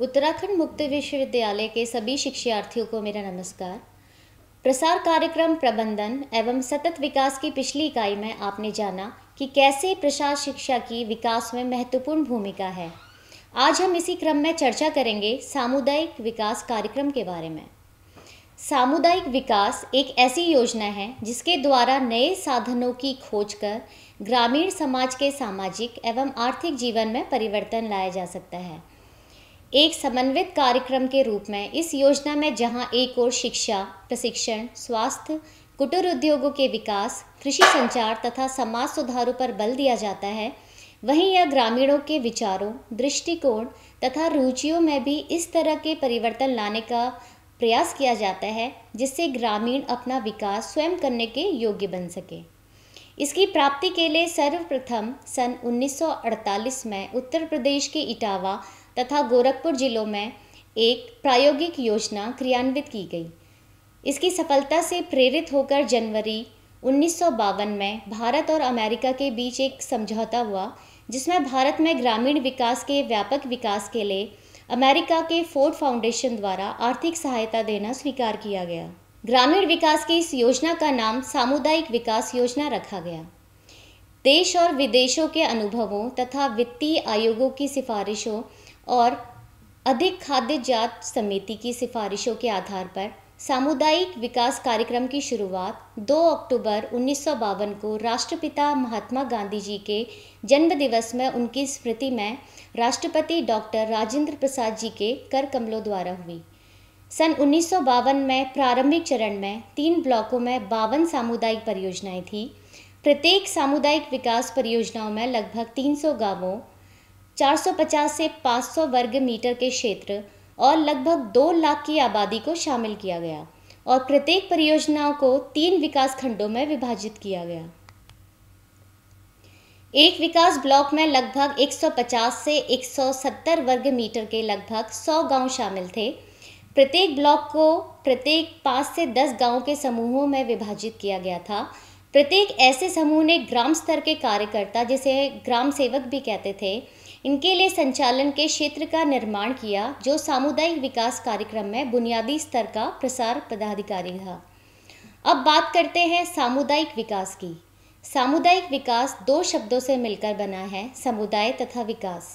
उत्तराखंड मुक्त विश्वविद्यालय के सभी शिक्षार्थियों को मेरा नमस्कार प्रसार कार्यक्रम प्रबंधन एवं सतत विकास की पिछली इकाई में आपने जाना कि कैसे प्रसार शिक्षा की विकास में महत्वपूर्ण भूमिका है आज हम इसी क्रम में चर्चा करेंगे सामुदायिक विकास कार्यक्रम के बारे में सामुदायिक विकास एक ऐसी योजना है जिसके द्वारा नए साधनों की खोज कर ग्रामीण समाज के सामाजिक एवं आर्थिक जीवन में परिवर्तन लाया जा सकता है एक समन्वित कार्यक्रम के रूप में इस योजना में जहां एक ओर शिक्षा प्रशिक्षण स्वास्थ्य कुटीर उद्योगों के विकास कृषि संचार तथा समाज सुधारों पर बल दिया जाता है वहीं यह ग्रामीणों के विचारों दृष्टिकोण तथा रुचियों में भी इस तरह के परिवर्तन लाने का प्रयास किया जाता है जिससे ग्रामीण अपना विकास स्वयं करने के योग्य बन सके इसकी प्राप्ति के लिए सर्वप्रथम सन 1948 में उत्तर प्रदेश के इटावा तथा गोरखपुर जिलों में एक प्रायोगिक योजना क्रियान्वित की गई इसकी सफलता से प्रेरित होकर जनवरी उन्नीस में भारत और अमेरिका के बीच एक समझौता हुआ जिसमें भारत में ग्रामीण विकास के व्यापक विकास के लिए अमेरिका के फोर्ड फाउंडेशन द्वारा आर्थिक सहायता देना स्वीकार किया गया ग्रामीण विकास की इस योजना का नाम सामुदायिक विकास योजना रखा गया देश और विदेशों के अनुभवों तथा वित्तीय आयोगों की सिफारिशों और अधिक खाद्य जात समिति की सिफारिशों के आधार पर सामुदायिक विकास कार्यक्रम की शुरुआत 2 अक्टूबर उन्नीस को राष्ट्रपिता महात्मा गांधी जी के जन्म दिवस में उनकी स्मृति में राष्ट्रपति डॉक्टर राजेंद्र प्रसाद जी के कर कमलों द्वारा हुई सन उन्नीस में प्रारंभिक चरण में तीन ब्लॉकों में बावन सामुदायिक परियोजनाएं थीं प्रत्येक सामुदायिक विकास परियोजनाओं में लगभग 300 गांवों 450 से 500 वर्ग मीटर के क्षेत्र और लगभग 2 लाख की आबादी को शामिल किया गया और प्रत्येक परियोजनाओं को तीन विकास खंडों में विभाजित किया गया एक विकास ब्लॉक में लगभग 150 से 170 वर्ग मीटर के लगभग 100 गांव शामिल थे प्रत्येक ब्लॉक को प्रत्येक पाँच से दस गाँव के समूहों में विभाजित किया गया था प्रत्येक ऐसे समूह ने ग्राम स्तर के कार्यकर्ता जिसे ग्राम सेवक भी कहते थे इनके लिए संचालन के क्षेत्र का निर्माण किया जो सामुदायिक विकास कार्यक्रम में बुनियादी स्तर का प्रसार पदाधिकारी था अब बात करते हैं सामुदायिक विकास की सामुदायिक विकास दो शब्दों से मिलकर बना है समुदाय तथा विकास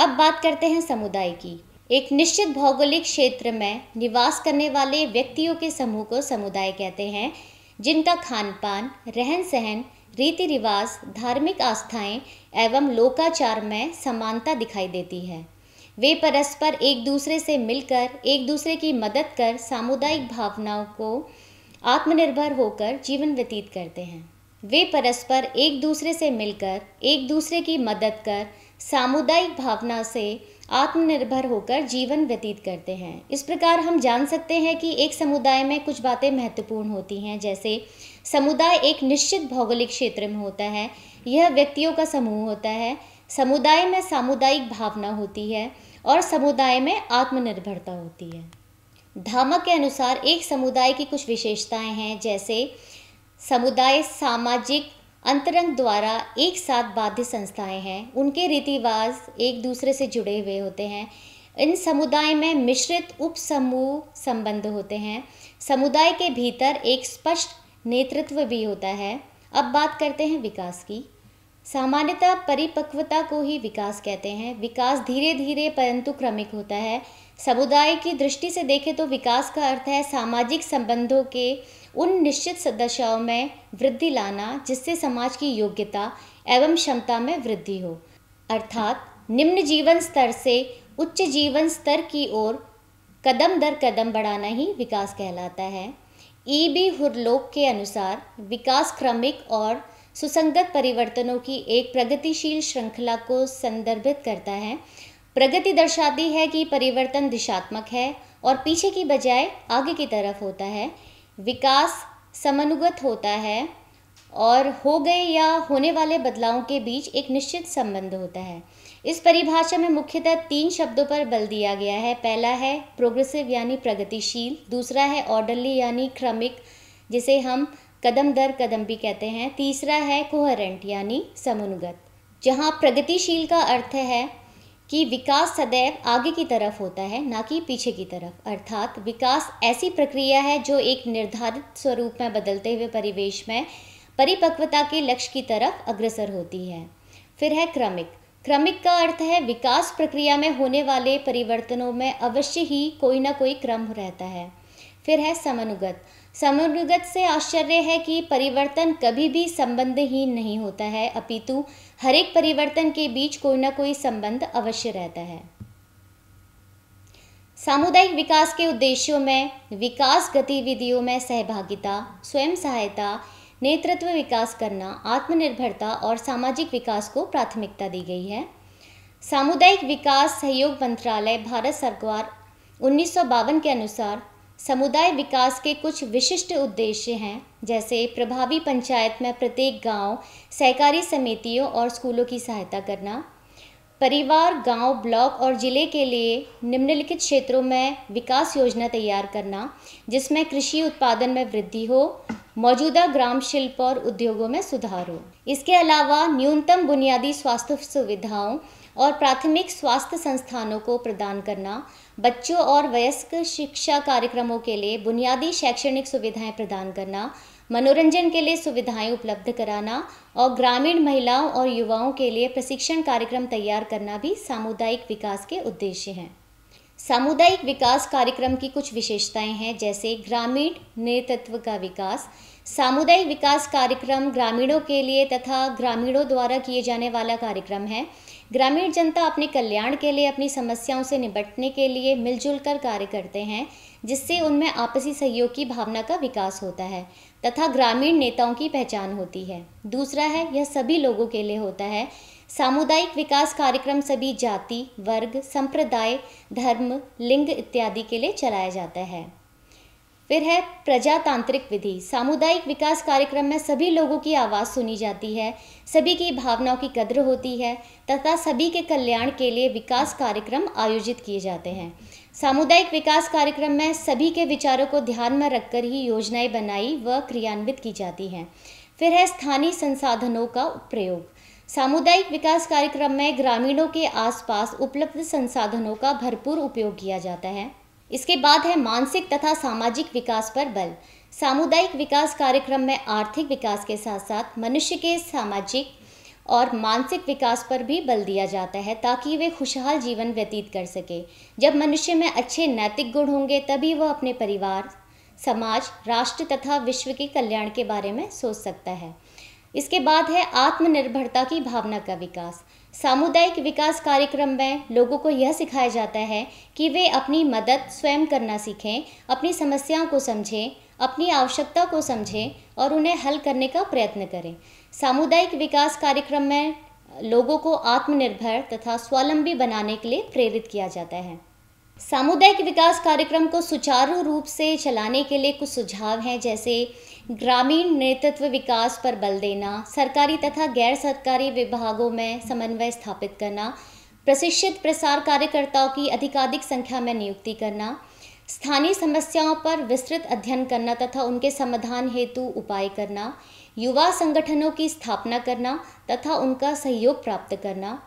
अब बात करते हैं समुदाय की एक निश्चित भौगोलिक क्षेत्र में निवास करने वाले व्यक्तियों के समूह को समुदाय कहते हैं जिनका खान पान रहन सहन रीति रिवाज धार्मिक आस्थाएं एवं लोकाचार में समानता दिखाई देती है वे परस्पर एक दूसरे से मिलकर एक दूसरे की मदद कर सामुदायिक भावनाओं को आत्मनिर्भर होकर जीवन व्यतीत करते हैं वे परस्पर एक दूसरे से मिलकर एक दूसरे की मदद कर सामुदायिक भावना से आत्मनिर्भर होकर जीवन व्यतीत करते हैं इस प्रकार हम जान सकते हैं कि एक समुदाय में कुछ बातें महत्वपूर्ण होती हैं जैसे समुदाय एक निश्चित भौगोलिक क्षेत्र में होता है यह व्यक्तियों का समूह होता है समुदाय में सामुदायिक भावना होती है और समुदाय में आत्मनिर्भरता होती है धामक के अनुसार एक समुदाय की कुछ विशेषताएं हैं जैसे समुदाय सामाजिक अंतरंग द्वारा एक साथ बाध्य संस्थाएं हैं उनके रीति रिवाज एक दूसरे से जुड़े हुए होते हैं इन समुदाय में मिश्रित उप समूह संबंध होते हैं समुदाय के भीतर एक स्पष्ट नेतृत्व भी होता है अब बात करते हैं विकास की सामान्यतः परिपक्वता को ही विकास कहते हैं विकास धीरे धीरे परंतु क्रमिक होता है समुदाय की दृष्टि से देखें तो विकास का अर्थ है सामाजिक संबंधों के उन निश्चित सदस्यों में वृद्धि लाना जिससे समाज की योग्यता एवं क्षमता में वृद्धि हो अर्थात निम्न जीवन स्तर से उच्च जीवन स्तर की ओर कदम दर कदम बढ़ाना ही विकास कहलाता है ई बी हुरलोक के अनुसार विकास क्रमिक और सुसंगत परिवर्तनों की एक प्रगतिशील श्रृंखला को संदर्भित करता है प्रगति दर्शाती है कि परिवर्तन दिशात्मक है और पीछे की बजाय आगे की तरफ होता है विकास समानुगत होता है और हो गए या होने वाले बदलावों के बीच एक निश्चित संबंध होता है इस परिभाषा में मुख्यतः तीन शब्दों पर बल दिया गया है पहला है प्रोग्रेसिव यानी प्रगतिशील दूसरा है ऑर्डरली यानी क्रमिक जिसे हम कदम दर कदम भी कहते हैं तीसरा है कोहरेंट यानी समनुगत जहाँ प्रगतिशील का अर्थ है कि विकास सदैव आगे की तरफ होता है ना कि पीछे की तरफ अर्थात विकास ऐसी प्रक्रिया है जो एक निर्धारित स्वरूप में बदलते हुए परिवेश में परिपक्वता के लक्ष्य की तरफ अग्रसर होती है फिर है क्रमिक क्रमिक का अर्थ है विकास प्रक्रिया में होने वाले परिवर्तनों में अवश्य ही कोई ना कोई क्रम रहता है फिर है समानुगत समनुगत से आश्चर्य है कि परिवर्तन कभी भी संबंधहीन नहीं होता है अपितु हर एक परिवर्तन के बीच कोई ना कोई संबंध अवश्य रहता है सामुदायिक विकास के उद्देश्यों में विकास गतिविधियों में सहभागिता स्वयं सहायता नेतृत्व विकास करना आत्मनिर्भरता और सामाजिक विकास को प्राथमिकता दी गई है सामुदायिक विकास सहयोग मंत्रालय भारत सरकार उन्नीस के अनुसार समुदाय विकास के कुछ विशिष्ट उद्देश्य हैं जैसे प्रभावी पंचायत में प्रत्येक गांव, सहकारी समितियों और स्कूलों की सहायता करना परिवार गांव, ब्लॉक और ज़िले के लिए निम्नलिखित क्षेत्रों में विकास योजना तैयार करना जिसमें कृषि उत्पादन में वृद्धि हो मौजूदा ग्राम शिल्प और उद्योगों में सुधार हो इसके अलावा न्यूनतम बुनियादी स्वास्थ्य सुविधाओं और प्राथमिक स्वास्थ्य संस्थानों को प्रदान करना बच्चों और वयस्क शिक्षा कार्यक्रमों के लिए बुनियादी शैक्षणिक सुविधाएं प्रदान करना मनोरंजन के लिए सुविधाएं उपलब्ध कराना और ग्रामीण महिलाओं और युवाओं के लिए प्रशिक्षण कार्यक्रम तैयार करना भी सामुदायिक विकास के उद्देश्य हैं सामुदायिक विकास कार्यक्रम की कुछ विशेषताएं हैं जैसे ग्रामीण नेतृत्व का विकास सामुदायिक विकास कार्यक्रम ग्रामीणों के लिए तथा ग्रामीणों द्वारा किए जाने वाला कार्यक्रम है ग्रामीण जनता अपने कल्याण के लिए अपनी समस्याओं से निपटने के लिए मिलजुल कर कार्य करते हैं जिससे उनमें आपसी सहयोग की भावना का विकास होता है तथा ग्रामीण नेताओं की पहचान होती है दूसरा है यह सभी लोगों के लिए होता है सामुदायिक विकास कार्यक्रम सभी जाति वर्ग संप्रदाय धर्म लिंग इत्यादि के लिए चलाया जाता है फिर है प्रजातांत्रिक विधि सामुदायिक विकास कार्यक्रम में सभी लोगों की आवाज़ सुनी जाती है सभी की भावनाओं की कद्र होती है तथा सभी के कल्याण के लिए विकास कार्यक्रम आयोजित किए जाते हैं सामुदायिक विकास कार्यक्रम में सभी के विचारों को ध्यान में रखकर ही योजनाएं बनाई व क्रियान्वित की जाती हैं फिर है स्थानीय संसाधनों का प्रयोग सामुदायिक विकास कार्यक्रम में ग्रामीणों के आसपास उपलब्ध संसाधनों का भरपूर उपयोग किया जाता है इसके बाद है मानसिक तथा सामाजिक विकास पर बल सामुदायिक विकास कार्यक्रम में आर्थिक विकास के साथ साथ मनुष्य के सामाजिक और मानसिक विकास पर भी बल दिया जाता है ताकि वे खुशहाल जीवन व्यतीत कर सके जब मनुष्य में अच्छे नैतिक गुण होंगे तभी वह अपने परिवार समाज राष्ट्र तथा विश्व के कल्याण के बारे में सोच सकता है इसके बाद है आत्मनिर्भरता की भावना का विकास सामुदायिक विकास कार्यक्रम में लोगों को यह सिखाया जाता है कि वे अपनी मदद स्वयं करना सीखें अपनी समस्याओं को समझें अपनी आवश्यकता को समझें और उन्हें हल करने का प्रयत्न करें सामुदायिक विकास कार्यक्रम में लोगों को आत्मनिर्भर तथा स्वावलंबी बनाने के लिए प्रेरित किया जाता है सामुदायिक विकास कार्यक्रम को सुचारू रूप से चलाने के लिए कुछ सुझाव हैं जैसे ग्रामीण नेतृत्व विकास पर बल देना सरकारी तथा गैर सरकारी विभागों में समन्वय स्थापित करना प्रशिक्षित प्रसार कार्यकर्ताओं की अधिकाधिक संख्या में नियुक्ति करना स्थानीय समस्याओं पर विस्तृत अध्ययन करना तथा उनके समाधान हेतु उपाय करना युवा संगठनों की स्थापना करना तथा उनका सहयोग प्राप्त करना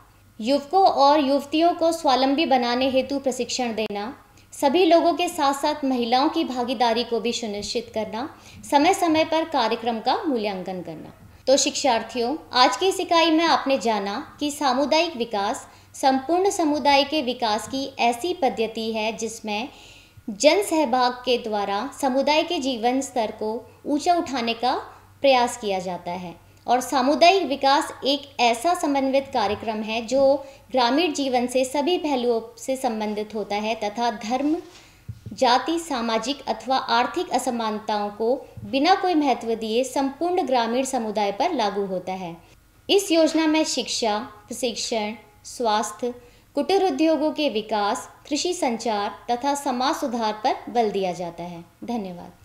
युवकों और युवतियों को स्वावलंबी बनाने हेतु प्रशिक्षण देना सभी लोगों के साथ साथ महिलाओं की भागीदारी को भी सुनिश्चित करना समय समय पर कार्यक्रम का मूल्यांकन करना तो शिक्षार्थियों आज की इस इकाई में आपने जाना कि सामुदायिक विकास संपूर्ण समुदाय के विकास की ऐसी पद्धति है जिसमें जन सहभाग के द्वारा समुदाय के जीवन स्तर को ऊंचा उठाने का प्रयास किया जाता है और सामुदायिक विकास एक ऐसा समन्वित कार्यक्रम है जो ग्रामीण जीवन से सभी पहलुओं से संबंधित होता है तथा धर्म जाति सामाजिक अथवा आर्थिक असमानताओं को बिना कोई महत्व दिए संपूर्ण ग्रामीण समुदाय पर लागू होता है इस योजना में शिक्षा प्रशिक्षण स्वास्थ्य कुटीर उद्योगों के विकास कृषि संचार तथा समाज सुधार पर बल दिया जाता है धन्यवाद